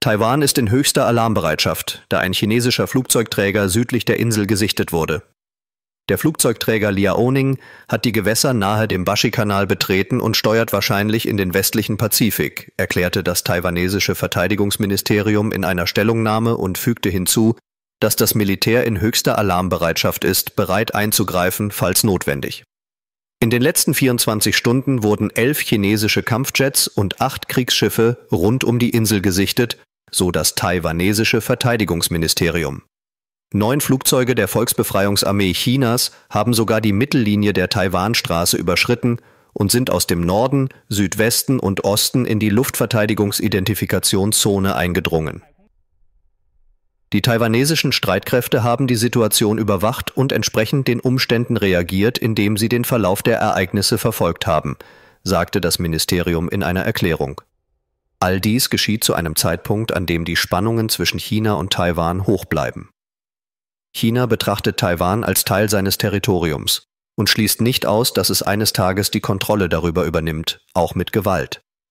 Taiwan ist in höchster Alarmbereitschaft, da ein chinesischer Flugzeugträger südlich der Insel gesichtet wurde. Der Flugzeugträger Liaoning hat die Gewässer nahe dem Bashi-Kanal betreten und steuert wahrscheinlich in den westlichen Pazifik, erklärte das taiwanesische Verteidigungsministerium in einer Stellungnahme und fügte hinzu, dass das Militär in höchster Alarmbereitschaft ist, bereit einzugreifen, falls notwendig. In den letzten 24 Stunden wurden elf chinesische Kampfjets und acht Kriegsschiffe rund um die Insel gesichtet so das taiwanesische Verteidigungsministerium. Neun Flugzeuge der Volksbefreiungsarmee Chinas haben sogar die Mittellinie der Taiwanstraße überschritten und sind aus dem Norden, Südwesten und Osten in die Luftverteidigungsidentifikationszone eingedrungen. Die taiwanesischen Streitkräfte haben die Situation überwacht und entsprechend den Umständen reagiert, indem sie den Verlauf der Ereignisse verfolgt haben, sagte das Ministerium in einer Erklärung. All dies geschieht zu einem Zeitpunkt, an dem die Spannungen zwischen China und Taiwan hoch bleiben. China betrachtet Taiwan als Teil seines Territoriums und schließt nicht aus, dass es eines Tages die Kontrolle darüber übernimmt, auch mit Gewalt.